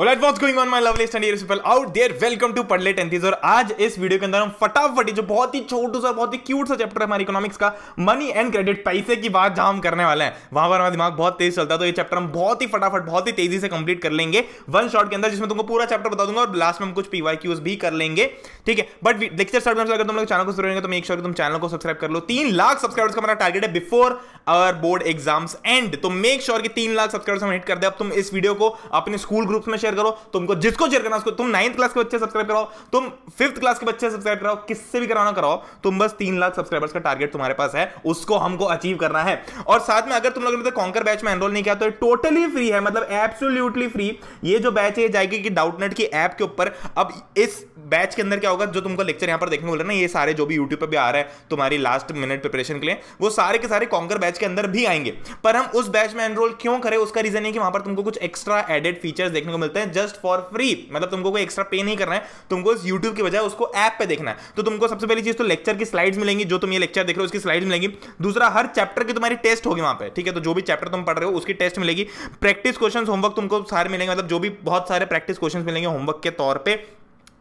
Alright, what's going on my lovely study people out there? Welcome to पढ़ले टेंथीज और आज इस वीडियो के अंदर हम फटाफट जो बहुत ही छोटू सा बहुत ही क्यूट सा चैप्टर है हमारे इकोनॉमिक्स का मनी एंड क्रेडिट पैसे की बात जहां हम करने वाले हैं वहां पर हमारा दिमाग बहुत तेज चलता है तो ये चैप्टर हम बहुत ही फटाफट बहुत ही तेजी से कंप्लीट कर लेंगे वन शॉट के अंदर जिसमें तुमको पूरा चैप्टर बता दूंगा और लास्ट में हम कुछ पीवाई क्यूज भी कर लेंगे ठीक है बट लेक्चर स्टार्ट करने अगर तुम लोग चैनल को तो मेक श्योर तुम चैनल को सब्सक्राइब कर लो तीन लाख सब्सक्राइबर्स का हमारा टारगेट है before our board exams and तो मेक श्योर तीन लाख सब्सक्राइबर्स हम हिट कर दे अब तुम इस वीडियो को अपने स्कूल ग्रुप में शेयर करो तुमको जिसको शेयर करना उसको तुम नाइन्थ क्लास के बच्चे सब्सक्राइब कराओ तुम फिफ्थ क्लास के बच्चे सब्सक्राइब कराओ किससे भी कराना कराओ तुम बस तीन लाख सब्सक्राइबर्स का टारगेट तुम्हारे पास है उसको हमको अचीव करना है और साथ में अगर तुम लोगों ने कॉन्कर बैच में एनरोल नहीं किया तो टोटली फ्री है मतलब एब्सोल्यूटली फ्री ये जो बैच है जाएगी कि डाउटनेट की ऐप के ऊपर अब इस बैच के अंदर क्या होगा जो तुमको लेक्चर यहाँ पर देखने को मिल रहा है ना ये सारे जो भी यूट्यूब पर भी आ रहा है तुम्हारी लास्ट मिनट प्रिपरेशन के लिए वो सारे के सारे कॉन्कर बैच के अंदर भी आएंगे पर हम उस बैच में एनरोल क्यों करें उसका रीजन है कि वहां पर तुमको कुछ एक्स्ट्रा एडेड फीचर्स देखने को मिलते हैं जस्ट फॉर फ्री मतलब तुमको कोई एक्स्ट्रा पे नहीं करना है तुमको इस यूट्यूब की बजाय उसको ऐप पे देखना है तो तुमको सबसे पहली चीज तो लेक्चर की स्लाइड्स मिलेंगी जो तुम ये लेक्चर देख रहे हो उसकी स्लाइड्स मिलेंगी दूसरा हर चैप्टर की तुम्हारी टेस्ट होगी वहां पर ठीक है तो जो भी चैप्टर तुम पढ़ रहे हो उसकी टेस्ट मिलेगी प्रैक्टिस क्वेश्चन होमवर्क तुमको सारे मिलेंगे मतलब जो भी बहुत सारे प्रैक्टिस क्वेश्चन मिलेंगे होमवर्क के तौर पर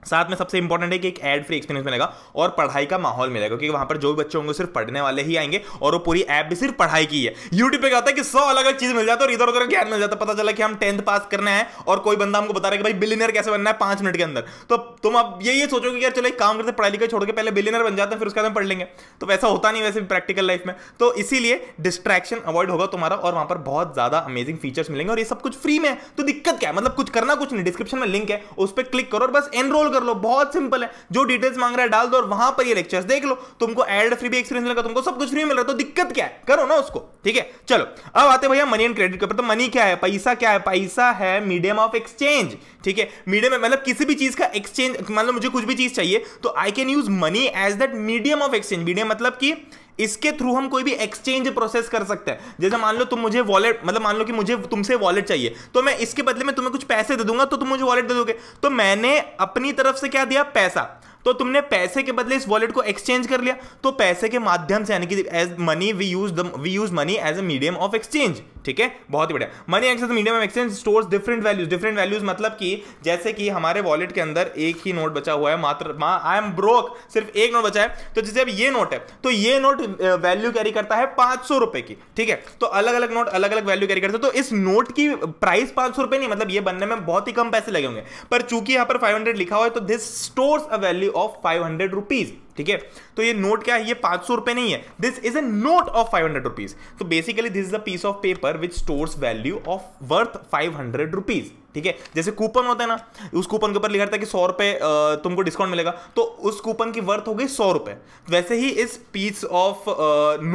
साथ में सबसे इंपॉर्टेंट है कि एक एड फ्री एक्सपीरियंस मिलेगा और पढ़ाई का माहौल मिलेगा क्योंकि वहां पर जो भी बच्चे होंगे सिर्फ पढ़ने वाले ही आएंगे और वो पूरी ऐप भी सिर्फ पढ़ाई की है यूट्यूब पे क्या होता है कि सौ अलग अलग चीज मिल जाती है और इधर उधर ज्ञान मिल जाता है पता चला कि हम टेंथ पास करना है और कोई बंदा हमको बता रहा है कि भाई बिलिनर कैसे बनना है पांच मिनट के अंदर तो तुम अब ये ये सोचोगे यार चलो एक काम करते पढ़ाई लिखाई छोड़ के पहले बिलिनर बन जाते हैं फिर उसके बाद पढ़ लेंगे तो वैसा होता नहीं वैसे प्रैक्टिकल लाइफ में तो इसीलिए डिस्ट्रैक्शन अवॉइड होगा तुम्हारा और वहां पर बहुत ज्यादा अमेजिंग फीचर्स मिलेंगे और ये सब कुछ फ्री में तो दिक्कत क्या है मतलब कुछ करना कुछ नहीं डिस्क्रिप्शन में लिंक है उस पर क्लिक करो और बस एनरोल कर लो बहुत सिंपल है जो डिटेल्स मांग रहा है डाल दो और वहां पर ये लेक्चर्स देख लो तुमको एड फ्री भी एक्सपीरियंस मिलेगा तुमको सब कुछ फ्री मिल रहा है तो दिक्कत क्या है करो ना उसको ठीक है चलो अब आते भैया मनी एंड क्रेडिट के ऊपर तो मनी क्या है पैसा क्या है पैसा है मीडियम ऑफ एक्सचेंज ठीक है मीडियम मतलब किसी भी चीज का एक्सचेंज मतलब मुझे कुछ भी चीज चाहिए तो I can use money as that medium of exchange medium मतलब की इसके थ्रू हम कोई भी एक्सचेंज प्रोसेस कर सकते हैं जैसे मान लो तुम मुझे वॉलेट मतलब मान लो कि मुझे तुमसे वॉलेट चाहिए तो मैं इसके बदले में तुम्हें कुछ पैसे दे दूंगा तो तुम मुझे वॉलेट दे दोगे तो मैंने अपनी तरफ से क्या दिया पैसा तो तुमने पैसे के बदले इस वॉलेट को एक्सचेंज कर लिया तो पैसे के माध्यम से यानी कि as money we use the we use money as a medium of exchange ठीक है बहुत ही बढ़िया money access medium of exchange stores different values different values मतलब कि जैसे कि हमारे वॉलेट के अंदर एक ही नोट बचा हुआ है मात्र आई एम ब्रोक सिर्फ एक नोट बचा है तो जैसे अब ये नोट है तो ये नोट वैल्यू कैरी करता है पांच की ठीक है तो अलग अलग नोट अलग अलग वैल्यू कैरी करते हैं तो इस नोट की प्राइस पांच नहीं मतलब ये बनने में बहुत ही कम पैसे लगे होंगे पर चूंकि यहां पर फाइव लिखा हुआ है तो this stores a value of five hundred rupees ठीक है तो ये नोट क्या है ये पांच सौ रुपए नहीं है this is a note of five hundred rupees तो basically this is a piece of paper which stores value of worth five hundred rupees ठीक है जैसे कूपन होता है ना उस कूपन के ऊपर लिखा रहता है कि सौ रुपये तुमको डिस्काउंट मिलेगा तो उस कूपन की वर्थ हो गई सौ रुपये वैसे ही इस पीस ऑफ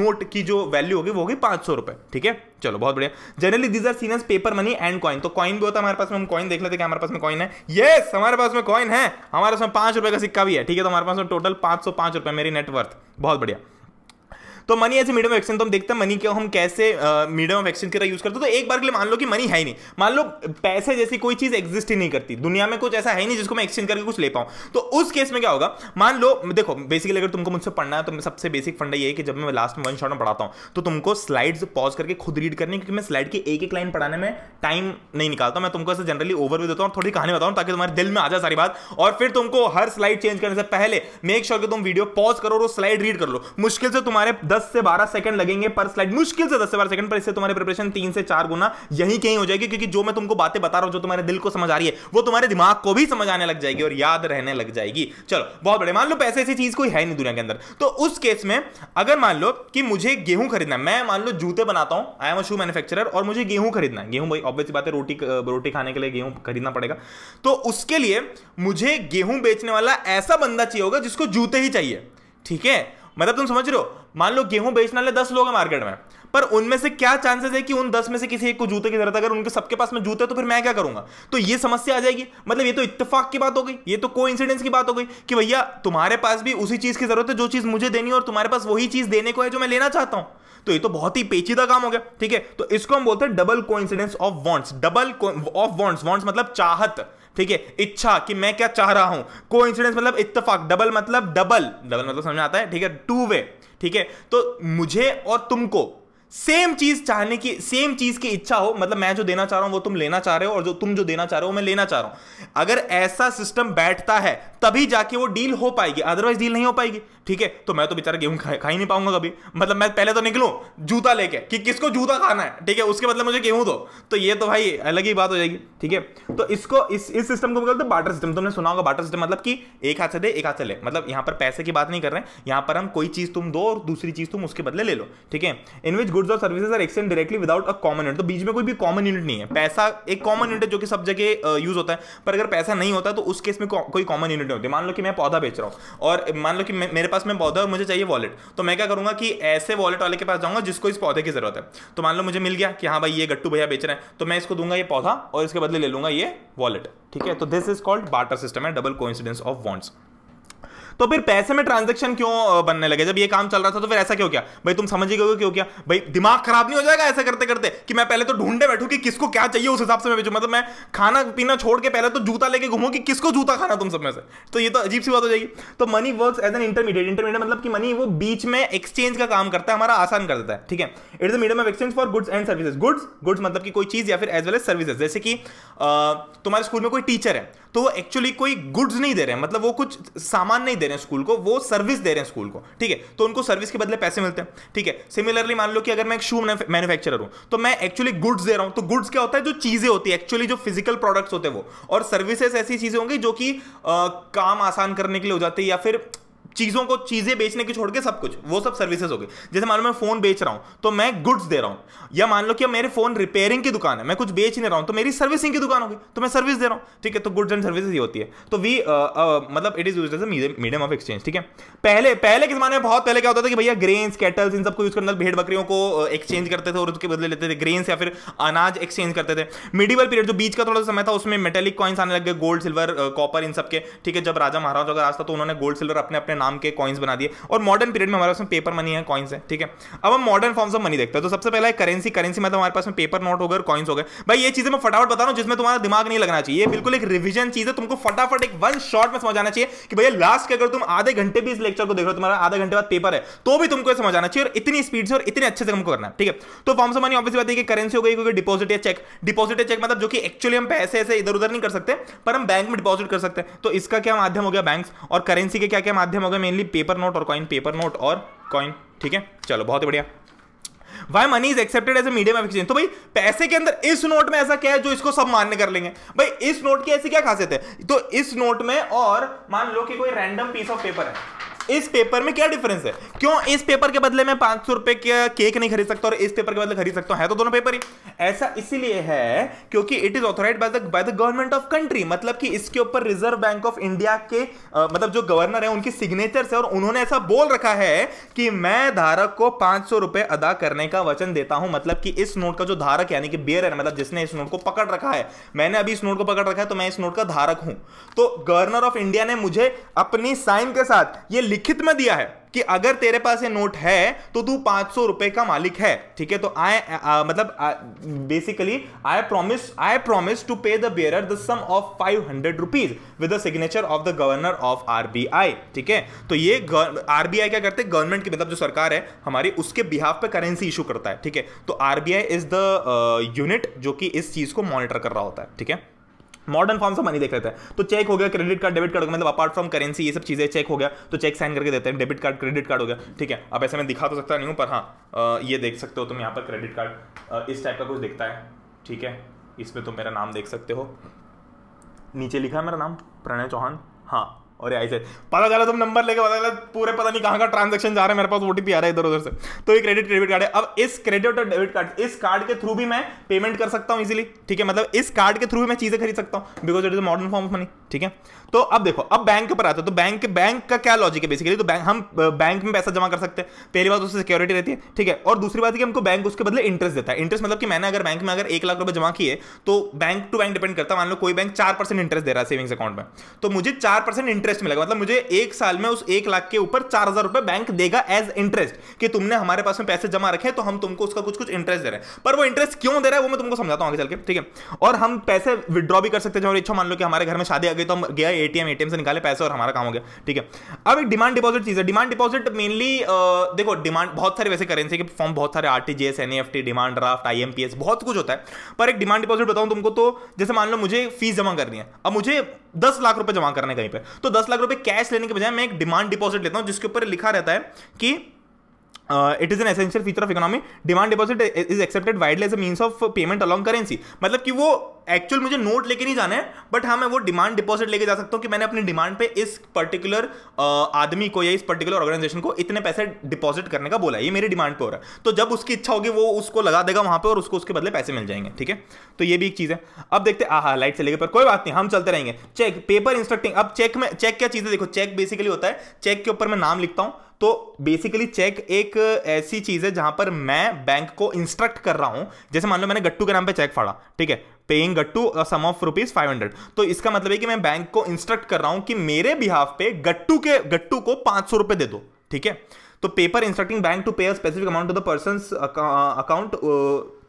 नोट की जो वैल्यू होगी वो होगी पाँच सौ रुपये ठीक है चलो बहुत बढ़िया generally these are seen as paper money and coin तो कॉइन भी होता है हमारे पास में हम कॉइन देख लेते हैं हमारे पास में कॉइन है ये हमारे पास में कॉइन है हमारे पास में पाँच रुपये का सिक्का भी है ठीक है तो हमारे पास में टोटल पाँच सौ पाँच रुपये मेरी नेटवर्थ बहुत बढ़िया तो money as a medium of exchange तो हम देखते हैं मनी को हम कैसे मीडियम ऑफ एक्सचेंज की तरह यूज करते हैं तो एक बार के लिए मान लो कि मनी है ही नहीं मान लो पैसे जैसी कोई चीज एग्जिस्ट ही नहीं करती दुनिया में कुछ ऐसा है नहीं जिसको मैं एक्सचेंज करके कुछ ले पाऊँ तो उस केस में क्या होगा मान लो देखो बेसिकली अगर तुमको मुझसे पढ़ना है तो सबसे बेसिक फंडा ये है कि जब मैं लास्ट में वन शॉट में पढ़ाता हूँ तो तुमको स्लाइड पॉज करके खुद रीड करनी क्योंकि मैं स्लाइड की एक एक लाइन पढ़ाने में टाइम नहीं निकालता मैं तुमको ऐसे जनरली ओवरव्यू देता हूँ थोड़ी कहानी बताऊँ ताकि तुम्हारे दिल में आ जाए सारी बात और फिर तुमको हर स्लाइड चेंज करने से पहले मेक श्योर कि तुम वीडियो पॉज करो और स्लाइड रीड कर लो मुश्किल से तुम्हारे दस 10 से 12 सेकंड लगेंगे पर स्लाइड मुश्किल से 10 से 12 सेकंड पर इससे तुम्हारे प्रिपरेशन तीन से चार गुना यही कहीं हो जाएगी क्योंकि जो मैं तुमको बातें बता रहा हूं जो तुम्हारे दिल को समझ आ रही है वो तुम्हारे दिमाग को भी समझ आने लग जाएगी और याद रहने लग जाएगी चलो बहुत बड़े मान लो पैसे ऐसी चीज कोई है नहीं दुनिया के अंदर तो उस केस में अगर मान लो कि मुझे गेहूं खरीदना मैं मान लो जूते बनाता हूं I am a shoe manufacturer और मुझे गेहूं खरीदना गेहूं भाई ऑब्वियस बात है रोटी रोटी खाने के लिए गेहूं खरीदना पड़ेगा तो उसके लिए मुझे गेहूं बेचने वाला ऐसा बंदा चाहिए होगा जिसको जूते ही चाहिए ठीक है मतलब तुम समझ रहे हो मान लो गेहूं बेचने वाले दस लोग हैं मार्केट में पर उनमें से क्या चांसेस है कि उन दस में से किसी एक को जूते की जरूरत अगर उनके सबके पास में जूते तो फिर मैं क्या करूंगा तो ये समस्या आ जाएगी मतलब ये तो इत्तेफाक की बात हो गई ये तो को की बात हो गई कि भैया तुम्हारे पास भी उसी चीज की जरूरत है जो चीज मुझे देनी है और तुम्हारे पास वही चीज देने को है जो मैं लेना चाहता हूं तो ये तो बहुत ही पेचीदा काम हो गया ठीक है तो इसको हम बोलते हैं double coincidence of wants double of wants wants मतलब चाहत ठीक है इच्छा कि मैं क्या चाह रहा हूं को मतलब इतफाक डबल मतलब डबल डबल मतलब समझ आता है ठीक है टू वे ठीक है तो मुझे और तुमको सेम चीज चाहने की सेम चीज की इच्छा हो मतलब मैं जो देना चाह रहा हूं वो तुम लेना चाह रहे हो और जो तुम जो देना चाह रहे हो मैं लेना चाह रहा हूं अगर ऐसा सिस्टम बैठता है तभी जाके वो डील हो पाएगी अदरवाइज डील नहीं हो पाएगी ठीक है तो मैं तो बेचारा गेहूं खा, ही नहीं पाऊंगा कभी मतलब मैं पहले तो निकलूं जूता लेके कि किसको जूता खाना है ठीक है उसके मतलब मुझे गेहूं दो तो ये तो भाई अलग ही बात हो जाएगी ठीक है तो इसको इस इस सिस्टम को बोलते बाटर सिस्टम तुमने सुना होगा बाटर सिस्टम मतलब कि एक हाथ से दे एक हाथ से ले मतलब यहां पर पैसे की बात नहीं कर रहे हैं यहां पर हम कोई चीज तुम दो और दूसरी चीज तुम उसके बदले ले लो ठीक है इन विच गुड गुड्स और services are exchange directly without a common unit तो बीच में कोई भी कॉमन यूनिट नहीं है पैसा एक कॉमन यूनिट है जो कि सब जगह यूज होता है पर अगर पैसा नहीं होता तो उस केस में कोई कॉमन यूनिट नहीं होती मान लो कि मैं पौधा बेच रहा हूँ और मान लो कि मेरे पास में पौधा और मुझे चाहिए वॉलेट तो मैं क्या करूँगा कि ऐसे वॉलेट वाले के पास जाऊँगा जिसको इस पौधे की जरूरत है तो मान लो मुझे मिल गया कि हाँ भाई ये गट्टू भैया बेच रहे हैं तो मैं इसको दूंगा ये पौधा और इसके बदले ले लूंगा ये वॉलेट ठीक है तो this is called barter system है डबल कोइंसिडेंस ऑफ वॉन्ट्स तो फिर पैसे में ट्रांजेक्शन क्यों बनने लगे जब ये काम चल रहा था तो फिर ऐसा क्यों क्या भाई तुम समझ ही क्यों क्या भाई दिमाग खराब नहीं हो जाएगा ऐसा करते करते कि मैं पहले तो ढूंढे बैठू कि किसको क्या चाहिए उस हिसाब से मैं बेचू मतलब मैं खाना पीना छोड़ के पहले तो जूता लेके घूमू कि किसको जूता खाना तुम सब में से तो ये तो अजीब सी बात हो जाएगी तो money work as an intermediate intermediate मतलब कि मनी वो बीच में एक्सचेंज का काम करता है हमारा आसान कर देता है ठीक है it is medium of exchange for goods and services goods goods मतलब कि कोई चीज या फिर एज वेल एज सर्विसेज जैसे कि तुम्हारे स्कूल में कोई टीचर है तो वो एक्चुअली कोई गुड्स नहीं दे रहे हैं मतलब वो कुछ सामान नहीं दे रहे हैं स्कूल को वो सर्विस दे रहे हैं स्कूल को ठीक है तो उनको सर्विस के बदले पैसे मिलते हैं ठीक है सिमिलरली मान लो कि अगर मैं एक शू मैनुफेक्चर हूँ तो मैं एक्चुअली गुड्स दे रहा हूँ तो गुड्स क्या होता है जो चीज़ें होती है एक्चुअली जो फिजिकल प्रोडक्ट्स होते हैं वो और सर्विसेज ऐसी चीज़ें होंगी जो कि काम आसान करने के लिए हो जाती है या फिर चीज़ों को चीज़ें बेचने की छोड़ के सब कुछ वो सब सर्विसेज हो गई जैसे मान लो मैं फ़ोन बेच रहा हूं तो मैं गुड्स दे रहा हूँ या मान लो कि मेरे फ़ोन रिपेयरिंग की दुकान है मैं कुछ बेच नहीं रहा हूँ तो मेरी सर्विसिंग की दुकान होगी तो मैं सर्विस दे रहा हूं ठीक है तो गुड्स एंड सर्विसेज ही होती है तो वी मतलब it is use as medium of exchange ठीक है पहले पहले के ज़माने में बहुत पहले क्या होता था कि भैया ग्रेन्स कैटल्स इन सबको यूज़ करना भेड़ बकरियों को एक्सचेंज करते थे और उसके बदले लेते थे ग्रेन्स या फिर अनाज एक्सचेंज करते थे मिडिवल पीरियड जो बीच का थोड़ा समय था उसमें मेटेलिक कॉइन्स आने लग गए गोल्ड सिल्वर कॉपर इन सबके ठीक है जब राजा महाराजा का रास्ता तो उन्होंने गोल्ड सिल्वर अपने अपने नाम के कॉइन्स बना दिए और मॉडर्न पीरियड में हमारे पास पेपर मनी है कॉइन्स है ठीक है अब हम मॉडर्न फॉर्म्स ऑफ मनी देखते हैं तो सबसे पहले है करेंसी करेंसी मतलब हमारे पास में पेपर नोट हो गए कॉइन्स हो गए भाई ये चीजें मैं फटाफट बता रहा हूँ जिसमें तुम्हारा दिमाग नहीं लगना चाहिए बिल्कुल एक रिविजन चीज है तुमको फटाफट एक वन शॉट में समझाना चाहिए कि भैया लास्ट के अगर तुम आधे घंटे भी इस लेक्चर को देख रहे हो तुम्हारा आधे घंटे बाद पेपर है तो भी तुमको समझ आना चाहिए और इतनी स्पीड से और इतने अच्छे से हमको करना है ठीक है तो फॉर्म्स ऑफ मनी ऑफिस बात है करेंसी हो गई क्योंकि डिपॉजिट या चेक डिपॉजिट या चेक मतलब जो कि एक्चुअली हम पैसे ऐसे इधर उधर नहीं कर सकते पर हम बैंक में डिपॉजिट कर सकते हैं तो इसका क्या माध्यम हो गया बैंक और करेंसी के क्या क्या माध्यम हो होगा मेनली पेपर नोट और कॉइन पेपर नोट और कॉइन ठीक है चलो बहुत ही बढ़िया why money is accepted as a medium of exchange तो भाई पैसे के अंदर इस नोट में ऐसा क्या है जो इसको सब मान्य कर लेंगे भाई इस नोट की ऐसी क्या खासियत है तो इस नोट में और मान लो कि कोई रैंडम पीस ऑफ पेपर है इस पेपर में क्या डिफरेंस है क्यों इस पेपर के बदले में पांच सौ रुपए केक नहीं खरीद सकता और इस पेपर के बदले खरीद सकता है तो दोनों पेपर ही ऐसा इसीलिए है क्योंकि it is authorise by by the government of country मतलब कि इसके ऊपर रिजर्व बैंक ऑफ इंडिया के आ, मतलब जो गवर्नर है उनकी सिग्नेचर है और उन्होंने ऐसा बोल रखा है कि मैं धारक को पांच अदा करने का वचन देता हूं मतलब कि इस नोट का जो धारक यानी कि बेयर है मतलब जिसने इस नोट को पकड़ रखा है मैंने अभी इस नोट को पकड़ रखा है तो मैं इस नोट का धारक हूं तो गवर्नर ऑफ इंडिया ने मुझे अपनी साइन के साथ ये लिखित में दिया है कि अगर तेरे पास ये नोट है तो तू पांच सौ रुपए का मालिक है ठीक है तो आई मतलब basically I promise I promise to pay the bearer the sum of five hundred rupees with signature of the governor of RBI ठीक है तो ये आरबीआई क्या करते हैं गवर्नमेंट की मतलब जो सरकार है हमारी उसके बिहाफ पे करेंसी इशू करता है ठीक है तो आरबीआई इज द यूनिट जो कि इस चीज को मॉनिटर कर रहा होता है ठीक है मॉडर्न फॉर्म्स ऑफ मनी देख लेते हैं तो चेक हो गया क्रेडिट कार्ड डेबिट कार्ड मतलब अपार्ट फ्रॉम करेंसी ये सब चीज़ें चेक हो गया तो चेक साइन करके देते हैं डेबिट कार्ड क्रेडिट कार्ड हो गया ठीक है अब ऐसे मैं दिखा तो सकता नहीं हूँ पर हाँ ये देख सकते हो तुम यहाँ पर क्रेडिट कार्ड इस टाइप का कुछ दिखता है ठीक है इसमें तुम मेरा नाम देख सकते हो नीचे लिखा है मेरा नाम प्रणय चौहान हाँ और ऐसे पता चला तुम नंबर लेके पता चला पूरे पता नहीं कहाँ का ट्रांजेक्शन जा रहा है मेरे पास ओटीपी आ रहा है इधर उधर से तो ये क्रेडिट डेबिट कार्ड है अब इस क्रेडिट और डेबिट कार्ड इस कार्ड के थ्रू भी मैं पेमेंट कर सकता हूँ इजिली ठीक है मतलब इस कार्ड के थ्रू भी मैं चीज़ें खरीद सकता हूँ because it is modern form of money ठीक है तो अब देखो अब बैंक के ऊपर आता है तो बैंक के बैंक का क्या लॉजिक है बेसिकली तो बैंक हम बैंक में पैसा जमा कर सकते हैं पहली बात उससे सिक्योरिटी रहती है ठीक है और दूसरी बात कि हमको बैंक उसके बदले इंटरेस्ट देता है इंटरेस्ट मतलब कि मैंने अगर बैंक में अगर एक लाख रुपए जमा किए तो बैंक टू बैंक डिपेंड करता है मान लो कोई बैंक चार परसेंट इंटरेस्ट दे रहा है सेविंग्स अकाउंट में तो मुझे चार परसेंट इंटरेस्ट इंटरेस्ट मिलेगा मतलब मुझे एक साल में उस एक लाख के ऊपर चार हजार रुपए बैंक देगा एज इंटरेस्ट कि तुमने हमारे पास में पैसे जमा रखे तो हम तुमको उसका कुछ कुछ इंटरेस्ट दे रहे हैं पर वो इंटरेस्ट क्यों दे रहा है वो मैं तुमको समझाता हूँ आगे चल के ठीक है और हम पैसे विद्रॉ भी कर सकते हैं इच्छा मान लो कि हमारे घर में शादी आ गई तो हम गया ए टी से निकाले पैसे और हमारा काम हो गया ठीक है अब एक डिमांड डिपॉजिट चीज है डिमांड डिपॉजिट मेनली देखो डिमांड बहुत सारे वैसे करेंसी के फॉर्म बहुत सारे आरटीजीएस एनईएफटी डिमांड ड्राफ्ट आई बहुत कुछ होता है पर एक डिमांड डिपॉजिट बताऊं तुमको तो जैसे मान लो मुझे फीस जमा करनी है अब मुझे दस लाख रुपए जमा करने कहीं पे तो दस लाख रुपए कैश लेने के बजाय मैं एक डिमांड डिपॉजिट लेता हूं जिसके ऊपर लिखा रहता है कि it is an essential feature of economy demand deposit is accepted widely as a of payment along currency मतलब कि वो एक्चुअल मुझे नोट लेके नहीं जाना है बट हाँ मैं वो डिमांड डिपॉजिट लेके जा सकता हूँ कि मैंने अपनी डिमांड पे इस पर्टिकुलर आदमी को या इस पर्टिकुलर ऑर्गेनाइजेशन को इतने पैसे डिपॉजिट करने का बोला ये मेरी डिमांड पे हो रहा है तो जब उसकी इच्छा होगी वो उसको लगा देगा वहाँ पर और उसको उसके बदले पैसे मिल जाएंगे ठीक है तो ये भी एक चीज़ है अब देखते हाँ लाइट चलेगी पर कोई बात नहीं हम चलते रहेंगे चेक पेपर इंस्ट्रक्टिंग अब चेक में चेक क्या चीज है देखो चेक बेसिकली होता है चेक के ऊपर मैं नाम लिखता हूँ तो बेसिकली चेक एक ऐसी चीज़ है जहां पर मैं बैंक को इंस्ट्रक्ट कर रहा हूं जैसे मान लो मैंने गट्टू के नाम पे चेक फाड़ा ठीक है पेइंग गट्टू sum of rupees five hundred तो इसका मतलब है कि मैं बैंक को इंस्ट्रक्ट कर रहा हूं कि मेरे बिहाफ पे गट्टू के गट्टू को पांच सौ रुपए दे दो ठीक है तो paper instructing bank to pay specific amount to the person account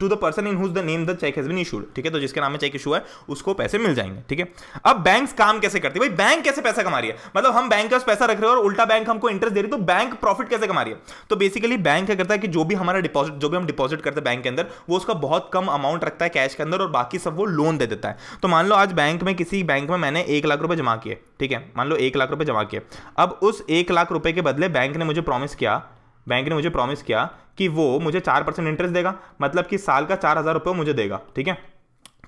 to the person in whose the name the cheque has been issued ठीक है तो जिसके नाम में चेक इशू है उसको पैसे मिल जाएंगे ठीक है अब बैंक काम कैसे करती है भाई बैंक कैसे पैसा कमा रही है मतलब हम बैंक का पैसा रख रहे हैं और उल्टा बैंक हमको इंटरेस्ट दे रही है तो बैंक प्रॉफिट कैसे कमा रही है तो बेसिकली बैंक क्या करता है कि जो भी हमारा डिपॉजिट जो भी हम डिपॉजिट करते हैं बैंक के अंदर वो उसका बहुत कम अमाउंट रखता है कैश के अंदर और बाकी सब वो लोन दे देता है तो मान लो आज बैंक में किसी बैंक में मैंने एक लाख रुपए जमा किए ठीक है मान लो एक लाख रुपए जमा किए अब उस एक लाख रुपए के बदले बैंक ने मुझे प्रॉमिस किया बैंक ने मुझे प्रॉमिस किया कि वो मुझे चार परसेंट इंटरेस्ट देगा मतलब कि साल का चार हज़ार रुपये मुझे देगा ठीक है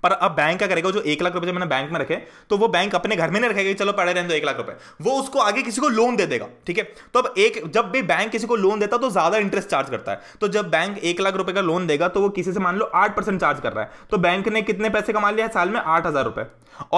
पर अब बैंक क्या करेगा जो एक लाख रुपए मैंने बैंक में रखे तो वो बैंक अपने घर में नहीं रखेगा चलो पढ़े रहने दो एक लाख रुपए वो उसको आगे किसी को लोन दे देगा ठीक है तो अब एक जब भी बैंक किसी को लोन देता है तो ज्यादा इंटरेस्ट चार्ज करता है तो जब बैंक एक लाख रुपए का लोन देगा तो वो किसी से मान लो आठ परसेंट चार्ज कर रहा है तो बैंक ने कितने पैसे कमा लिया है साल में आठ हजार रुपए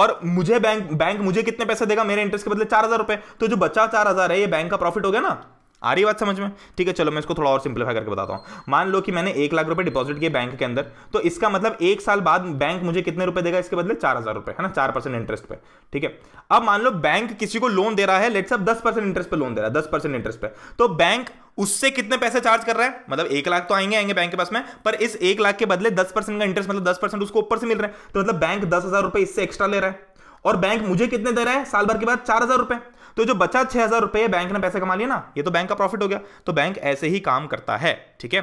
और मुझे बैंक बैंक मुझे कितने पैसे देगा मेरे इंटरेस्ट के बदले चार हजार रुपए तो जो बचा चार हजार है ये बैंक का प्रॉफिट हो गया ना आ रही बात समझ में ठीक है चलो मैं इसको थोड़ा और सिंप्लीफाई करके बताता हूँ मान लो कि मैंने एक लाख रुपए डिपॉजिट किए बैंक के अंदर तो इसका मतलब एक साल बाद बैंक मुझे कितने रुपए देगा इसके बदले चार हजार रुपए है ना चार परसेंट इंटरेस्ट पे ठीक है अब मान लो बैंक किसी को लोन दे रहा है लेट्स अब दस परसेंट इंटरेस्ट पे लोन दे रहा है दस परसेंट इंटरेस्ट पे तो बैंक उससे कितने पैसे चार्ज कर रहा है मतलब एक लाख तो आएंगे आएंगे बैंक के पास में पर इस एक लाख के बदले दस परसेंट का इंटरेस्ट मतलब दस परसेंट उसको ऊपर से मिल रहा है तो मतलब बैंक दस हजार रुपए इससे एक्स्ट्रा ले रहा है और बैंक मुझे कितने दे रहा है साल भर के बाद चार हजार रुपए तो जो बचा छह हजार रुपए बैंक ने पैसे कमा लिया ना ये तो बैंक का प्रॉफिट हो गया तो बैंक ऐसे ही काम करता है ठीक है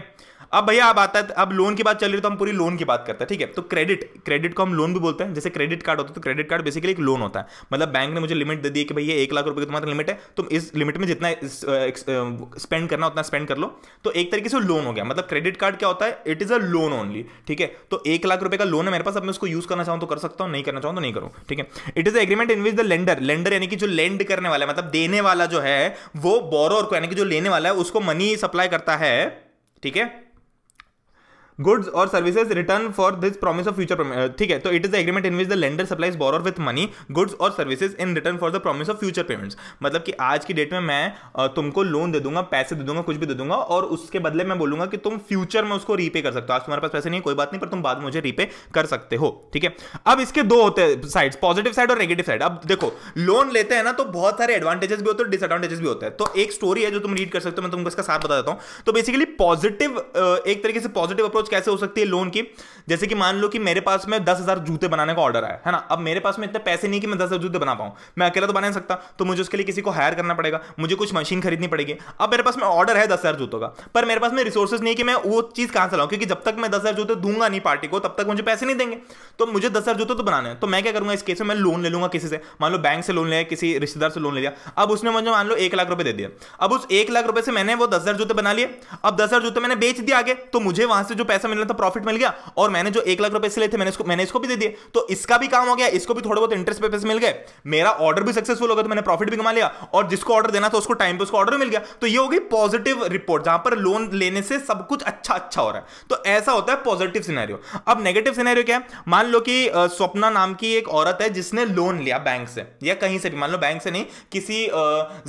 अब भैया अब आता है अब लोन की बात चल रही है तो हम पूरी लोन की बात करते हैं ठीक है तो क्रेडिट क्रेडिट को हम लोन भी बोलते हैं जैसे क्रेडिट कार्ड होता है तो क्रेडिट कार्ड बेसिकली एक लोन होता है मतलब बैंक ने मुझे लिमिट दे दी कि भैया एक लाख रुपये की तुम्हारा लिमिट है तुम इस लिमिट में जितना स्पेंड करना उतना स्पेंड कर लो तो एक तरीके से लोन हो गया मतलब क्रेडिट कार्ड क्या होता है it is a loan only ठीक है तो एक लाख रुपए का लोन है मेरे पास अब मैं उसको यूज़ करना चाहूँ तो कर सकता हूँ नहीं करना चाहूँ तो नहीं करूँ ठीक है it is agreement in which the lender lender यानी कि जो लेंड करने वाला है मतलब देने वाला जो है वो बोरोर को यानी कि जो लेने वाला है उसको मनी सप्लाई करता है ठीक है गुड्स और services return for this promise of future ठीक है तो it is the agreement in which the lender supplies borrower with money goods और services in return for the promise of future payments मतलब कि आज की डेट में मैं uh, तुमको लोन दे दूंगा पैसे दे दूंगा कुछ भी दे दूंगा और उसके बदले मैं बोलूंगा कि तुम फ्यूचर में उसको रीपे कर सकते हो आज तुम्हारे पास पैसे नहीं कोई बात नहीं पर तुम बाद में मुझे रीपे कर सकते हो ठीक है अब इसके दो होते हैं साइड्स पॉजिटिव साइड और नेगेटिव साइड अब देखो लोन लेते हैं ना तो बहुत सारे एडवांटेजेस भी होते हैं डिसएडवांटेजेस भी होते हैं तो एक स्टोरी है जो तुम रीड कर सकते हो मैं तुमको इसका साथ बता देता हूँ तो बेसिकली पॉजिटिव uh, एक तरीके से पॉजिटिव अप्रोच अप्रोच कैसे हो सकती है लोन की जैसे कि मान लो कि मेरे पास में दस हज़ार जूते बनाने का ऑर्डर आया है ना अब मेरे पास में इतने पैसे नहीं कि मैं दस हज़ार जूते बना पाऊं मैं अकेला तो बना नहीं सकता तो मुझे उसके लिए किसी को हायर करना पड़ेगा मुझे कुछ मशीन खरीदनी पड़ेगी अब मेरे पास में ऑर्डर है दस हज़ार जूतों का पर मेरे पास में रिसोर्सेज नहीं कि मैं वो चीज़ कहां से लाऊँ क्योंकि जब तक मैं दस हज़ार जूते दूंगा नहीं पार्टी को तब तक मुझे पैसे नहीं देंगे तो मुझे दस हज़ार जूते तो बनाने हैं तो मैं क्या करूंगा इस केस में मैं लोन ले लूंगा किसी से मान लो बैंक से लोन लिया किसी रिश्तेदार से लोन ले लिया अब उसने मुझे मान लो एक लाख रुपए दे दिया अब उस एक लाख रुपए से मैंने वो दस हज़ार जूते बना लिए अब दस हज़ार जूते मैंने बेच दिया आगे तो मुझे वहां से जो पैसा मिला था प्रॉफिट मिल गया और मैंने जो एक लाख रुपए से ले थे मैंने इसको मैंने इसको भी दे दिए तो इसका भी काम हो गया इसको भी थोड़े बहुत इंटरेस्ट पे पैसे मिल गए मेरा ऑर्डर भी सक्सेसफुल हो गया तो मैंने प्रॉफिट भी कमा लिया और जिसको ऑर्डर देना था उसको टाइम पे उसको ऑर्डर मिल गया तो ये हो गई पॉजिटिव रिपोर्ट जहां पर लोन लेने से सब कुछ अच्छा अच्छा हो रहा है तो ऐसा होता है पॉजिटिव सिनेरियो अब नेगेटिव सिनेरियो क्या है मान लो कि स्वप्ना नाम की एक औरत है जिसने लोन लिया बैंक से या कहीं से भी मान लो बैंक से नहीं किसी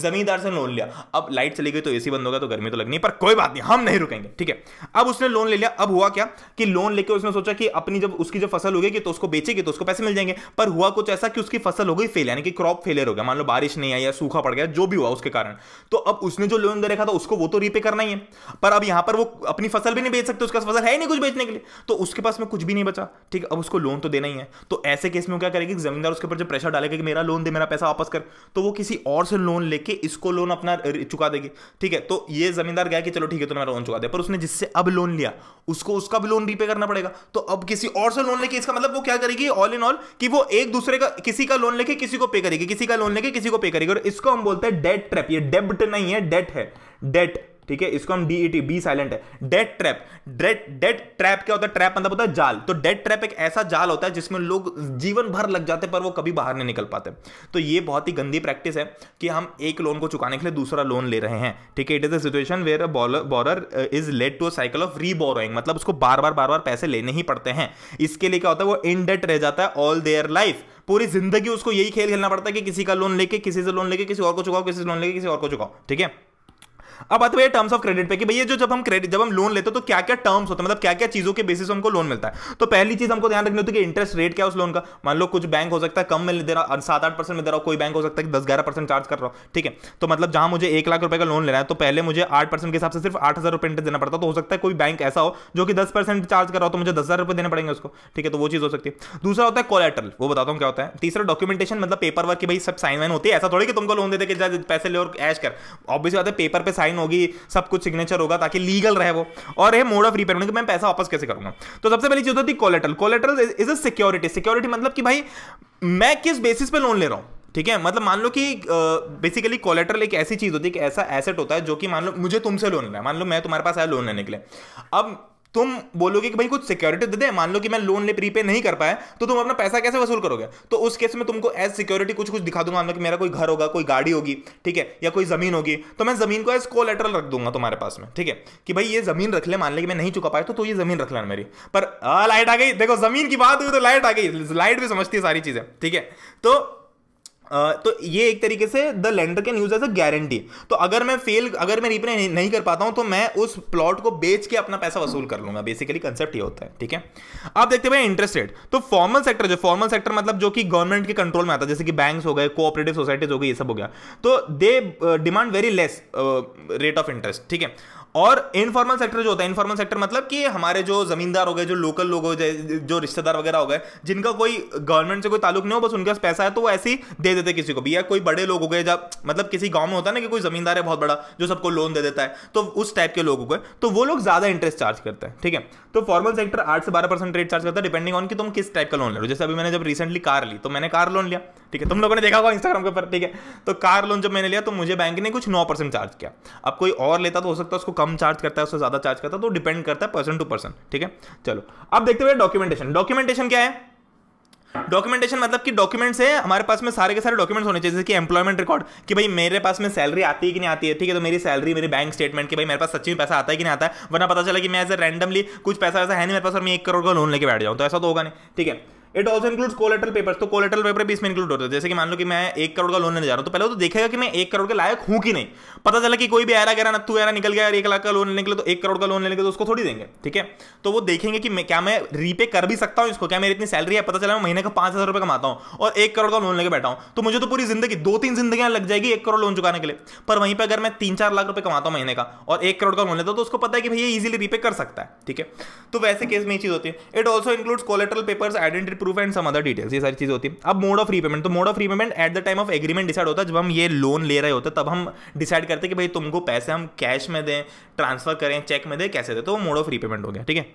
जमींदार से लोन लिया अब लाइट चली गई तो एसी बंद होगा तो गर्मी तो लगनी पर कोई बात नहीं हम नहीं रुकेंगे ठीक है अब उसने लोन ले लिया अब हुआ क्या कि लोन लेके उसने सोचा कि अपनी जब उसकी जब फसल होगी तो उसको बेचेगी तो उसको पैसे मिल जाएंगे पर हुआ कुछ ऐसा कि उसकी फसल हो गई फेल यानी कि क्रॉप फेलियर हो गया मान लो बारिश नहीं आई या सूखा पड़ गया जो भी हुआ उसके कारण तो अब उसने जो लोन दे रखा था उसको वो तो रीपे करना ही है पर अब यहां पर वो अपनी फसल भी नहीं बेच सकते उसका फसल है ही नहीं कुछ बेचने के लिए तो उसके पास में कुछ भी नहीं बचा ठीक है अब उसको लोन तो देना ही है तो ऐसे केस में क्या करेगी जमींदार उसके ऊपर जब प्रेशर डालेगा कि मेरा लोन दे मेरा पैसा वापस कर तो वो किसी और से लोन लेके इसको लोन अपना चुका देगी ठीक है तो ये जमींदार गया कि चलो ठीक है तो मेरा लोन चुका दे पर उसने जिससे अब लोन लिया उसको उसको उसका भी लोन रीपे करना पड़ेगा तो अब किसी और से लोन लेके इसका मतलब वो क्या करेगी ऑल इन ऑल कि वो एक दूसरे का किसी का लोन लेके किसी को पे करेगी किसी का लोन लेके किसी को पे करेगी और इसको हम बोलते हैं डेट ट्रैप ये डेब्ट नहीं है डेट है डेट ठीक है इसको हम टी बी साइलेंट है debt trap debt debt trap क्या होता है ट्रैप मतलब होता है जाल तो डेड ट्रैप एक ऐसा जाल होता है जिसमें लोग जीवन भर लग जाते पर वो कभी बाहर नहीं निकल पाते तो ये बहुत ही गंदी प्रैक्टिस है कि हम एक लोन को चुकाने के लिए दूसरा लोन ले रहे हैं ठीक है it is a situation where a borrower is led to a cycle of borrowing मतलब उसको बार बार बार बार पैसे लेने ही पड़ते हैं इसके लिए क्या होता है वो इन डेट रह जाता है ऑल देयर लाइफ पूरी जिंदगी उसको यही खेल खेलना पड़ता है कि किसी का लोन लेके किसी से लोन लेके किसी और को चुकाओ किसी से लोन लेके किसी और को चुकाओ ठीक है अब आते हैं टर्म्स ऑफ क्रेडिट पे कि भैया जो जब हम क्रेडिट जब हम लोन लेते हैं तो क्या क्या टर्म्स होते हैं मतलब क्या क्या चीज़ों के बेसिस हमको लोन मिलता है तो पहली चीज़ हमको ध्यान रखनी होती है कि इंटरेस्ट रेट क्या है उस लोन का मान लो कुछ बैंक हो सकता है कम में दे रहा सात आठ परसेंट में दे रहा हूँ कोई बैंक हो सकता है कि दस ग्यारह परसेंट चार्ज कर रहा हूँ ठीक है तो मतलब जहां मुझे एक लाख रुपए का लोन लेना है तो पहले मुझे आठ परसेंट के हिसाब से सिर्फ आठ हज़ार रुपये इंटरेस्ट देना पड़ता तो हो सकता है कोई बैंक ऐसा हो जो कि दस परसेंट चार्ज कर रहा हो तो मुझे दस हज़ार रुपये देने पड़ेंगे उसको ठीक है तो वो चीज़ हो सकती है दूसरा होता है कोलेटरल वो बताता हूँ क्या होता है तीसरा डॉक्यूमेंटेशन मतलब पेपर वर्क की भाई सब साइन वाइन होती है ऐसा थोड़ी कि तुमको लोन दे दे कि पैसे ले और कैश कर ऑब्वियस बात है पेपर पे साइन होगी सब कुछ सिग्नेचर होगा ताकि लीगल रहे वो और ये मोड ऑफ रिपेमेंट मैं पैसा वापस कैसे करूंगा तो सबसे पहली चीज होती collateral collateral is a security security मतलब कि भाई मैं किस बेसिस पे लोन ले रहा हूं ठीक है मतलब मान लो कि बेसिकली कोलेटरल एक ऐसी चीज होती है कि ऐसा एसेट होता है जो कि मान लो मुझे तुमसे लोन लेना है मान लो मैं तुम्हारे पास आया लोन लेने के लिए अब तुम बोलोगे कि भाई कुछ सिक्योरिटी दे दे मान लो कि मैं लोन ले प्रीपे नहीं कर पाया तो तुम अपना पैसा कैसे वसूल करोगे तो उस केस में तुमको एज सिक्योरिटी कुछ कुछ दिखा दूंगा मान लो कि मेरा कोई घर होगा कोई गाड़ी होगी ठीक है या कोई जमीन होगी तो मैं जमीन को एज कोलेटरल रख दूंगा तुम्हारे पास में ठीक है कि भाई ये जमीन रख ले मान लो कि मैं नहीं चुका पाया तो, तो ये जमीन रख लेना मेरी पर आ, लाइट आ गई देखो जमीन की बात हुई तो लाइट आ गई लाइट भी समझती है सारी चीजें ठीक है तो तो ये एक तरीके से the lender can use as a guarantee तो अगर मैं फेल अगर मैं रिप्ले नहीं कर पाता हूं तो मैं उस प्लॉट को बेच के अपना पैसा वसूल कर लूंगा बेसिकली कंसेप्ट ये होता है ठीक है आप देखते हैं इंटरेस्ट रेट तो फॉर्मल सेक्टर जो फॉर्मल सेक्टर मतलब जो कि गवर्नमेंट के कंट्रोल में आता है जैसे कि बैंक हो गए कोऑपरेटिव सोसाइटीज हो गई ये सब हो गया तो they demand very less rate of interest ठीक है और इनफॉर्मल सेक्टर जो होता है इनफॉर्मल सेक्टर मतलब कि हमारे जो जमींदार हो गए जो लोकल लोग हो गए जो रिश्तेदार वगैरह हो गए जिनका कोई गवर्नमेंट से कोई ताल्लुक नहीं हो बस उनके पास पैसा है तो वो ऐसे ही दे देते किसी को भी या कोई बड़े लोग हो गए जब मतलब किसी गाँव में होता है ना कि कोई जमींदार है बहुत बड़ा जो सबको लोन दे देता है तो उस टाइप के लोग हो गए तो वो लोग ज्यादा इंटरेस्ट चार्ज करते हैं ठीक है तो फॉर्मल सेक्टर आठ से बारह परसेंट रेट चार्ज करता है डिपेंडिंग ऑन कि तुम किस टाइप का लोन ले रहे हो जैसे अभी मैंने जब रिसेंटली कार ली तो मैंने कार लोन लिया ठीक है तुम लोगों ने देखा होगा इंस्टाग्राम के ऊपर ठीक है तो कार लोन जब मैंने लिया तो मुझे बैंक ने कुछ नौ परसेंट चार्ज किया अब कोई और लेता तो हो सकता है उसको कम चार्ज करता है उससे ज़्यादा चार्ज करता है तो डिपेंड करता है पर्सन टू पर्सन ठीक है चलो अब देखते हुए डॉक्यूमेंटेशन डॉक्यूमेंटेशन क्या है डॉक्यूमेंटेशन मतलब कि डॉक्यूमेंट्स है हमारे पास में सारे के सारे डॉक्यूमेंट्स होने चाहिए जैसे कि एम्प्लॉयमेंट रिकॉर्ड कि भाई मेरे पास में सैलरी आती है कि नहीं आती है ठीक है तो मेरी सैलरी मेरी बैंक स्टेटमेंट कि भाई मेरे पास सच्ची में पैसा आता है कि नहीं आता है वरना पता चला कि मैं ऐसे रैंडमली कुछ पैसा वैसा है नहीं मेरे पास और मैं एक करोड़ का लोन लेके बैठ जाऊँ तो ऐसा तो होगा नहीं ठीक है it also include collateral paper तो कोलेटल पेपर भी इसमें इंक्लूड होते हैं जैसे कि मान लो कि मैं एक करोड़ का लोन लेने जा रहा हूँ तो पहले तो देखेगा कि मैं एक करोड़ के लायक हूँ कि नहीं पता चला कि कोई भी आया गहरा नत्थू आयरा निकल गया एक लाख का लोन लेने के लिए तो एक करोड़ का लोन लेने के लिए तो उसको थोड़ी देंगे ठीक है तो वो देखेंगे कि मैं क्या मैं रीपे कर भी सकता हूँ इसको क्या मेरी इतनी सैलरी है पता चला मैं महीने का पाँच हज़ार कमाता हूँ और एक करोड़ का लोन लेकर बैठा हूँ तो मुझे तो पूरी जिंदगी दो तीन जिंदगी लग जाएगी एक करोड़ लोन चुकाने के लिए पर वहीं पर अगर मैं तीन चार लाख रुपये कमाता हूँ महीने का और एक करोड़ का लोन लेता हूँ तो उसको पता है कि भैया इजिली रीपे कर सकता है ठीक है तो वैसे केस में ये चीज़ होती है it also includes collateral papers identity proof and some other details ये सारी चीज़ होती है अब मोड ऑफ रीपेमेंट तो mode of repayment at the time of agreement decide होता है जब हम ये लोन ले रहे होते तब हम डिसाइड करते कि भाई तुमको पैसे हम कैश में दें ट्रांसफर करें चेक में दें कैसे दें तो वो मोड ऑफ रीपेमेंट हो गया ठीक है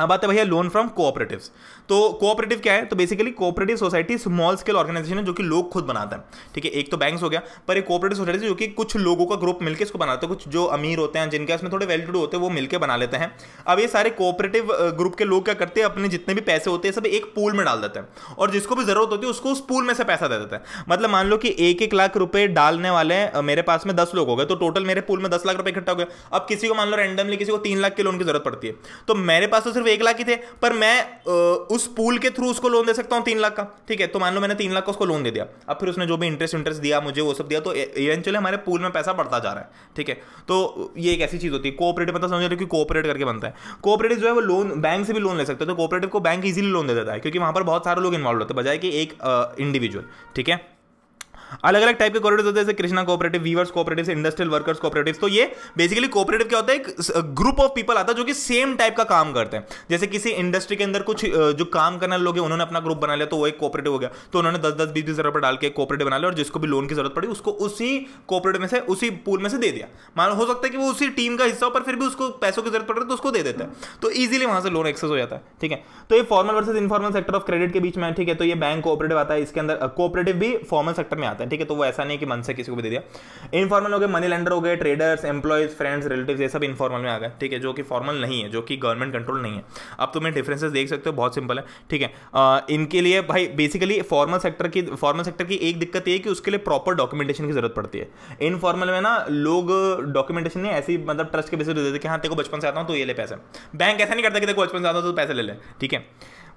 अब आते भैया लोन फ्रॉम कोऑपरेटिव तो कोऑपरेटिव क्या है तो basically cooperative society small scale organisation है जो कि लोग खुद बनाते हैं ठीक है एक तो बैंक्स हो गया पर एक कोऑपरेटिव सोसाइटी जो कि कुछ लोगों का ग्रुप मिलकर इसको बनाते हैं कुछ जो अमीर होते हैं जिनके उसमें थोड़े वेल टू डू होते हैं वो मिलकर बना लेते हैं अब ये सारे कोऑपरेटिव ग्रुप के लोग क्या करते हैं अपने जितने भी पैसे होते हैं सब एक पूल में डाल देते हैं और जिसको भी जरूरत होती है उसको उस पूल में से पैसा दे देते हैं मतलब मान लो कि एक एक लाख रुपये डालने वाले मेरे पास में दस लोग हो गए तो टोटल मेरे पूल में दस लाख रुपये इकट्ठा हो गया अब किसी को मान लो रैंडमली किसी को तीन लाख के लोन की जरूरत पड़ती है तो मेरे पास तो सिर्फ सिर्फ एक लाख ही थे पर मैं उस पूल के थ्रू उसको लोन दे सकता हूँ तीन लाख का ठीक है तो मान लो मैंने तीन लाख का उसको लोन दे दिया अब फिर उसने जो भी इंटरेस्ट इंटरेस्ट दिया मुझे वो सब दिया तो इवेंचुअली हमारे पूल में पैसा बढ़ता जा रहा है ठीक है तो ये एक ऐसी चीज़ होती है कोऑपरेटिव मतलब समझ रहे हो कि कोऑपरेट करके बनता है कोऑपरेटिव जो है वो लोन बैंक से भी लोन ले सकते हैं तो कोऑपरेटिव को बैंक इजीली लोन दे देता है क्योंकि वहां पर बहुत सारे लोग इन्वॉल्व होते हैं बजाय कि एक इंडिविजुअल ठीक है अलग अलग टाइप के कोऑपरेटिव होते हैं जैसे Krishna cooperative weavers cooperative industrial workers cooperative तो ये बेसिकली कोऑपरेटिव क्या होता है एक ग्रुप ऑफ पीपल आता है जो कि सेम टाइप का काम करते हैं जैसे किसी इंडस्ट्री के अंदर कुछ जो काम करने वाले लोग हैं उन्होंने अपना ग्रुप बना लिया तो वो एक कोऑपरेटिव हो गया तो उन्होंने दस दस बीस बीस हजार रुपये डाल के कोऑपरेटिव बना लिया और जिसको भी लोन की जरूरत पड़ी उसको उसी कोऑपरेटिव में से उसी पूल में से दे दिया मान हो सकता है कि वो उसी टीम का हिस्सा हो पर फिर भी उसको पैसों की जरूरत पड़ रही है तो उसको दे देता है हम्म। तो ईजिली वहां से लोन एक्सेस हो जाता है ठीक है तो ये formal versus informal sector of credit के बीच में ठीक है तो ये बैंक कोऑपरेटिव आता है इसके अंदर कोऑपरेटिव भी फॉर्मल सेक्टर में आता है आते हैं ठीक है तो वो ऐसा नहीं कि मन से किसी को भी दे दिया इनफॉर्मल हो गए मनी लेंडर हो गए ट्रेडर्स एम्प्लॉयज़ फ्रेंड्स रिलेटिव ये सब इनफॉर्मल में आ गए ठीक है जो कि फॉर्मल नहीं है जो कि गवर्नमेंट कंट्रोल नहीं है अब तुम्हें तो डिफरेंसेस देख सकते हो बहुत सिंपल है ठीक है इनके लिए भाई बेसिकली फॉर्मल सेक्टर की फॉर्मल सेक्टर की एक दिक्कत ये कि उसके लिए प्रॉपर डॉक्यूमेंटेशन की जरूरत पड़ती है इनफॉर्मल में ना लोग डॉक्यूमेंटेशन नहीं ऐसी मतलब ट्रस्ट के बेसिस देते हैं कि हाँ तेरे को बचपन से आता हूँ तो ये ले पैसे बैंक ऐसा नहीं करता कि तेरे को बचपन से आता हूँ तो पैसे ले ले ठीक है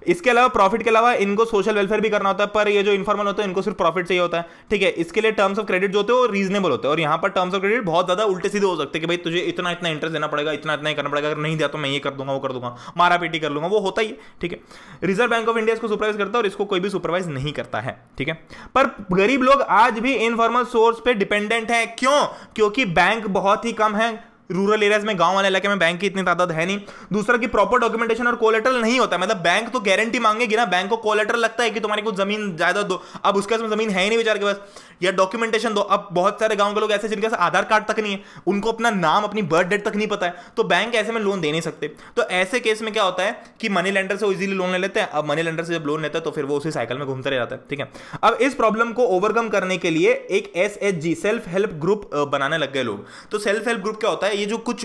इसके अलावा प्रॉफिट के अलावा इनको सोशल वेलफेयर भी करना होता है पर ये जो इन्फॉर्मल होता है इनको सिर्फ प्रॉफिट चाहिए होता है ठीक है इसके लिए टर्म्स ऑफ क्रेडिट जो होते हैं वो रीजनेबल होते हैं और यहाँ पर टर्म्स ऑफ क्रेडिट बहुत ज्यादा उल्टे सीधे हो सकते हैं कि भाई तुझे इतना इतना इंटरेस्ट देना पड़ेगा इतना इतना ही करना पड़ेगा अगर नहीं दिया तो मैं ये कर दूंगा वो कर दूंगा मारा पीटी कर लूंगा वो होता ही ठीक है रिजर्व बैंक ऑफ इंडिया इसको सुपरवाइज करता है और इसको कोई भी सुपरवाइज नहीं करता है ठीक है पर गरीब लोग आज भी इनफॉर्मल सोर्स पर डिपेंडेंट है क्यों क्योंकि बैंक बहुत ही कम है रूरल एरियाज में गांव वाले इलाके में बैंक की इतनी तादाद है नहीं दूसरा कि प्रॉपर डॉक्यूमेंटेशन और कोलेटर नहीं होता मतलब बैंक तो गारंटी मांगेगी ना बैंक को कोलेटर लगता है कि तुम्हारी कुछ जमीन ज्यादा दो अब उसके पास जमीन है ही नहीं बेचार के पास या डॉक्यूमेंटेशन दो अब बहुत सारे गाँव के लोग ऐसे जिनके पास आधार कार्ड तक नहीं है उनको अपना नाम अपनी बर्थ डेट तक नहीं पता है तो बैंक ऐसे में लोन दे नहीं सकते तो ऐसे केस में क्या होता है कि मनी लेंडर से इजिली लोन ले लेते हैं अब मनी लेंडर से जब लोन लेता है तो फिर वो उसी साइकिल में घूमते रह जाता है ठीक है अब इस प्रॉब्लम को ओवरकम करने के लिए एक एस सेल्फ हेल्प ग्रुप बनाने लग गए लोग तो सेल्फ हेल्प ग्रुप क्या होता है ये जो कुछ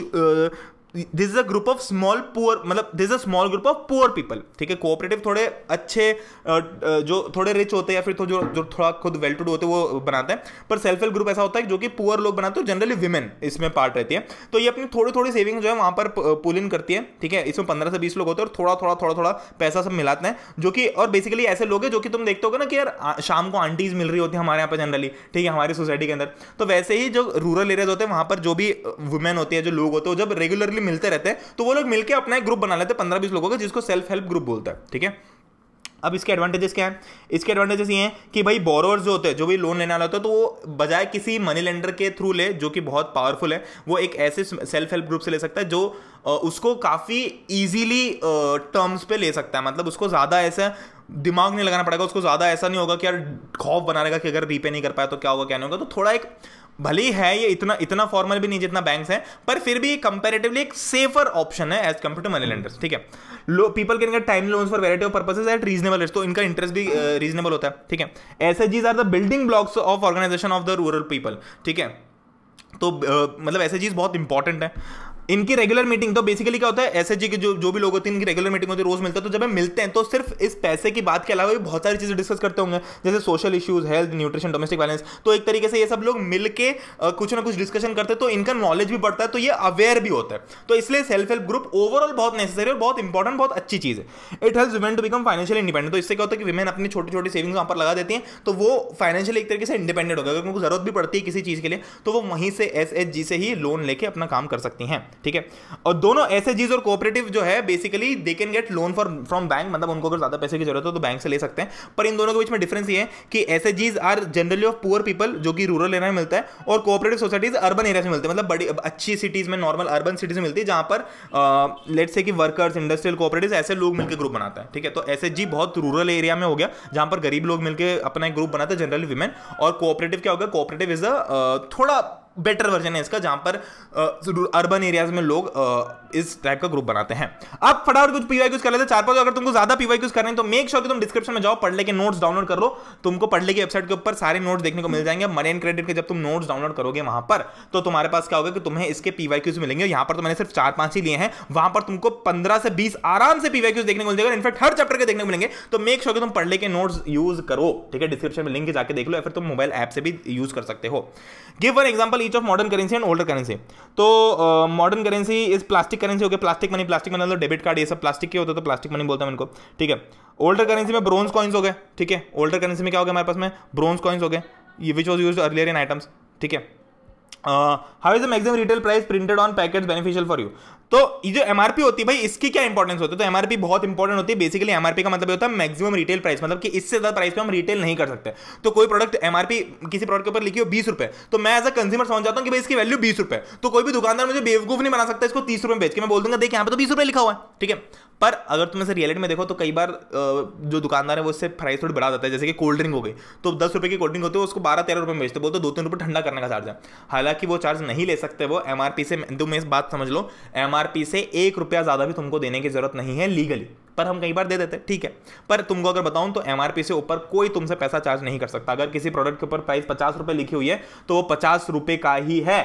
this is a group of small poor मतलब this a small group of poor people ठीक है कोऑपरेटिव थोड़े अच्छे जो थोड़े रिच होते हैं या फिर तो जो जो थोड़ा खुद वेल टू डू होते हैं वो बनाते हैं पर सेल्फ हेल्प ग्रुप ऐसा होता है जो कि पुअर लोग बनाते हैं जनरली वुमेन इसमें पार्ट रहती है तो ये अपनी थोड़ी थोड़ी सेविंग जो है वहां पर पुल इन करती है ठीक है इसमें पंद्रह से बीस लोग होते हैं और थोड़ा थोड़ा थोड़ा थोड़ा पैसा सब मिलाते हैं जो कि और बेसिकली ऐसे लोग हैं जो कि तुम देखते हो ना कि यार शाम को आंटीज मिल रही होती है हमारे यहाँ पर जनरली ठीक है हमारी सोसाइटी के अंदर तो वैसे ही जो रूरल एरियाज होते हैं वहां पर जो भी वुमेन होती है जो लोग होते हैं जब रेगुलरली मिलते रहते हैं तो वो लोग मिलकर अपना एक ग्रुप बना लेते हैं पंद्रह बीस लोगों का जिसको सेल्फ हेल्प ग्रुप बोलता है ठीक है अब इसके एडवांटेजेस क्या हैं इसके एडवांटेजेस ये हैं कि भाई बोरोवर्स जो होते हैं जो भी लोन लेने वाला होता है तो वो बजाय किसी मनी लेंडर के थ्रू ले जो कि बहुत पावरफुल है वो एक ऐसे सेल्फ हेल्प ग्रुप से ले सकता है जो उसको काफ़ी इजीली टर्म्स पे ले सकता है मतलब उसको ज़्यादा ऐसा दिमाग नहीं लगाना पड़ेगा उसको ज़्यादा ऐसा नहीं होगा कि यार खौफ बना रहेगा कि अगर रीपे नहीं कर पाया तो क्या होगा क्या नहीं होगा तो थोड़ा एक भले ही है ये इतना इतना फॉर्मल भी नहीं जितना बैंक्स हैं पर फिर भी कंपेरेटिवली एक सेफर ऑप्शन है as compare to money lenders ठीक है low people can get time loans for variety of purposes at reasonable तो इनका इंटरेस्ट भी रीजनेबल uh, होता है ठीक है S H Gs are the building blocks of organisation of the rural people ठीक है तो uh, मतलब एस एच जीज बहुत इंपॉर्टेंट है इनकी रेगुलर मीटिंग तो बेसिकली क्या होता है एस के जो जो भी लोग होते हैं इनकी रेगुलर मीटिंग होती है रोज मिलता है तो जब हम मिलते हैं तो सिर्फ इस पैसे की बात के अलावा भी बहुत सारी चीज़ें डिस्कस करते होंगे जैसे social issues health nutrition domestic violence तो एक तरीके से ये सब लोग मिल के कुछ ना कुछ डिस्कशन करते हैं तो इनका नॉलेज भी बढ़ता है तो ये अवेयर भी होता है तो इसलिए सेल्फ हेल्प ग्रुप ओवरऑल बहुत नेसेसरी और बहुत इंपॉर्टेंट बहुत अच्छी चीज़ है it help women to become financial independent तो इससे क्या होता है कि वुमेन अपनी छोटी छोटी सेविंग्स वहाँ पर लगा देती हैं तो वो फाइनेंशियल एक तरीके से इंडिपेंडेंट होगा अगर उनको जरूरत भी पड़ती है किसी चीज़ के लिए तो वो वहीं से एस से ही लोन लेके अपना काम कर सकती हैं ठीक है और दोनों एस और कोऑपरेटिव जो है basically they can get loan for from bank मतलब उनको अगर ज़्यादा पैसे की जरूरत हो तो बैंक से ले सकते हैं पर इन दोनों के बीच में डिफरेंस ये है कि S are generally of poor people जो कि रूरल एरिया में मिलता है और कोऑपरेटिव सोसाइटीज अर्बन एरियाज में मिलते हैं मतलब बड़ी अच्छी सिटीज़ में नॉर्मल अर्बन सिटीज़ में मिलती है जहां पर लेट से कि वर्कर्स इंडस्ट्रियल कोऑपरेटिव ऐसे लोग मिलकर ग्रुप बनाता है ठीक है तो एस बहुत रूरल एरिया में हो गया जहां पर गरीब लोग मिलकर अपना एक ग्रुप बनाते हैं जनरली वुमेन और कोऑपरेटिव क्या होगा कोऑपरेटिव इज अ थोड़ा बेटर वर्जन है इसका जहां पर अर्बन एरियाज में लोग आ, इस टाइप का ग्रुप बनाते हैं अब फटाफट कुछ पीवाई क्यूज कर लेते हैं चार पांच अगर तुमको ज्यादा पीवाई क्यूज करने तो मेक श्योर sure कि तुम डिस्क्रिप्शन में जाओ पढ़ लेके नोट्स डाउनलोड कर लो तुमको पढ़ लेके वेबसाइट के ऊपर सारे नोट्स देखने को मिल जाएंगे मनी क्रेडिट के जब तुम नोट्स डाउनलोड करोगे वहां पर तो तुम्हारे पास क्या होगा कि तुम्हें इसके पीवाई क्यूज मिलेंगे यहां पर तो मैंने सिर्फ चार पांच ही लिए हैं वहां पर तुमको पंद्रह से बीस आराम से पीवाई क्यूज देखने को मिल जाएगा इनफैक्ट हर चैप्टर के देखने को मिलेंगे तो मेक श्योर कि तुम पढ़ लेके नोट्स यूज करो ठीक है डिस्क्रिप्शन में लिंक जाके देख लो या फिर तुम मोबाइल ऐप से भी यूज कर सकते हो give one example each of modern currency and older currency तो modern currency is plastic currency हो गया प्लास्टिक मनी प्लास्टिक मनी मतलब डेबिट कार्ड ये सब प्लास्टिक के होते है तो प्लास्टिक मनी बोलता है इनको ठीक है ओल्डर करेंसी में ब्रोन्स कॉइन्स हो गए ठीक है ओल्डर करेंसी में क्या हो गया हमारे पास में ब्रोन्स कॉइन्स हो गए ये which was use earlier in items ठीक है how is the maximum retail price printed on packets beneficial for you तो ये जो एमआरपी होती है भाई इसकी क्या इंपॉर्टेंस होती है तो एमआरपी बहुत इंपॉर्टेंट होती है बेसिकली एमआरपी का मतलब होता है मैक्सिमम रिटेल प्राइस मतलब कि इससे ज्यादा प्राइस पे हम रिटेल नहीं कर सकते तो कोई प्रोडक्ट एमआरपी किसी प्रोडक्ट के ऊपर लिखी हो बीस रुपए तो मैं एज अ कंज्यूमर समझ जाता हूँ कि भाई इसकी वैल्यू बीस रुपए तो कोई भी दुकानदार मुझे बेवकूफ नहीं बना सकता इसको तीस रुपए बेच के मैं बोल दूंगा देख यहाँ पे तो बीस रुपए लिखा हुआ है ठीक है पर अगर तुम इसे रियलिटी में देखो तो कई बार जो दुकानदार है वो इससे प्राइस थोड़ी बढ़ा देता है जैसे कि कोल्ड ड्रिंक हो गई तो दस रुपए की कोल्ड ड्रिंक होती है उसको बारह तेरह रुपए में बेचते बोलते दो तीन रुपए ठंडा करने का चार्ज है हालांकि वो चार्ज नहीं ले सकते वो एमआरपी से तुम इस बात समझ लो एम एमआरपी से एक रुपया ज़्यादा भी तुमको देने की ज़रूरत नहीं है लीगली पर हम कई बार दे देते ठीक है पर तुमको अगर बताऊं तो एमआरपी से ऊपर कोई तुमसे पैसा चार्ज नहीं कर सकता अगर किसी प्रोडक्ट के ऊपर प्राइस पचास रुपए लिखी हुई है तो वो पचास रुपए का ही है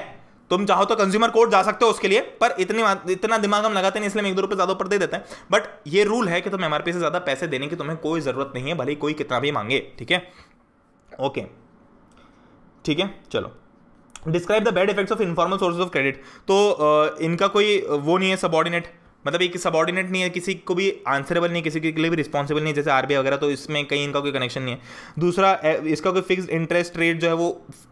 तुम चाहो तो कंज्यूमर कोर्ट जा सकते हो उसके लिए पर इतनी इतना दिमाग हम लगाते नहीं इसलिए एक दो रुपए ज़्यादा ऊपर दे देते हैं बट ये रूल है कि तुम एमआरपी से ज़्यादा पैसे देने की तुम्हें कोई ज़रूरत नहीं है भले कोई कितना भी मांगे ठीक है ओके ठीक है चलो describe the bad effects of informal sources of credit तो uh, इनका कोई वो नहीं है सबॉर्डिनेट मतलब एक सबॉर्डिनेट नहीं है किसी को भी आंसरेबल नहीं किसी के लिए भी रिस्पॉन्सिबल नहीं जैसे आरबीआई वगैरह तो इसमें कहीं इनका कोई कनेक्शन नहीं है दूसरा इसका कोई फिक्स इंटरेस्ट रेट जो है वो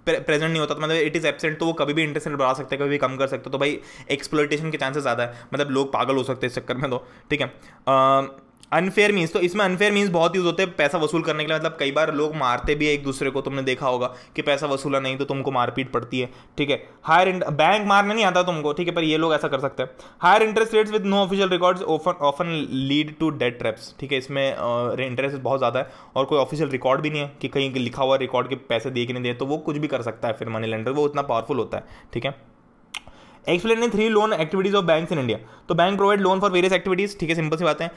प्रेजेंट नहीं होता तो मतलब इट इज़ एबसेंट तो वो कभी भी इंटरेस्ट रेट बढ़ा सकते हैं कभी भी कम कर सकते तो भाई एक्सप्लोटेशन के चांसेस ज़्यादा है मतलब लोग पागल हो सकते हैं इस चक्कर में तो ठीक है uh, अनफेयर मीन्स तो इसमें अनफेयर मीन्स बहुत यूज़ होते हैं पैसा वसूल करने के लिए मतलब कई बार लोग मारते भी है एक दूसरे को तुमने देखा होगा कि पैसा वसूला नहीं तो तुमको मारपीट पड़ती है ठीक है हायर बैंक मारना नहीं आता तुमको ठीक है पर ये लोग ऐसा कर सकते हैं higher interest rates with no official records often often lead to debt traps ठीक है इसमें इंटरेस्ट uh, बहुत ज़्यादा है और कोई ऑफिशियल रिकॉर्ड भी नहीं है कि कहीं लिखा हुआ रिकॉर्ड के पैसे दिए कि नहीं दिए तो वो कुछ भी कर सकता है फिर मनी लेंडर वो उतना पावरफुल होता है ठीक है explain in three loan activities of banks in India तो bank provide loan for various activities ठीक है सिंपल सी बात है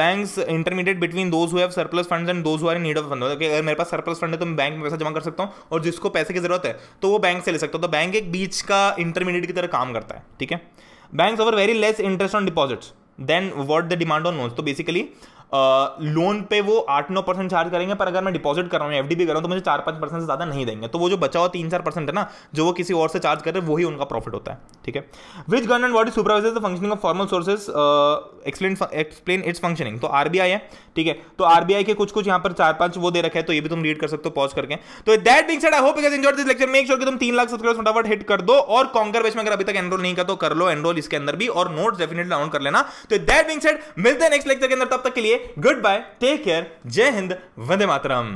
bank intermediate between those have surplus fund and those are need of fund अगर मेरे पास सरप्लस फंड है तो मैं बैंक में पैसा जमा कर सकता हूँ और जिसको पैसे की जरूरत है तो वो बैंक से ले सकता हूँ तो बैंक एक बीच का इंटरमीडिएट की तरह काम करता है ठीक है bank over very less interest on deposits then what the demand on loans तो बेसिकली लोन पे वो आठ नौ परसेंट चार्ज करेंगे पर अगर मैं डिपॉजिट कर रहा हूँ एफडी भी कर रहा हूँ तो मुझे चार पाँच परसेंट से ज़्यादा नहीं देंगे तो वो जो बचा हुआ तीन चार परसेंट है ना जो वो किसी और से चार्ज कर रहे हैं वही उनका प्रॉफिट होता है ठीक है which government body supervisor the functioning of formal sources explain explain its functioning तो आरबीआई है ठीक है तो आरबीआई के कुछ कुछ यहाँ पर चार पांच वो दे रखे हैं तो ये भी तुम रीड कर सकते हो पॉज करके तो that being I hope you enjoy this lecture make sure कि तुम तीन लाख सब्सक्राइबर्स फटाफट हिट कर दो और कॉन्कर बेच में अगर अभी तक एनरोल नहीं कर तो कर लो एनरोल इसके अंदर भी और नोट डेफिनेटली डाउनलोड कर लेना तो दैट बिंग सेट मिलते हैं नेक्स्ट लेक्चर के अंदर तब तक के लिए गुड बाय टेक केयर जय हिंद वंदे मातरम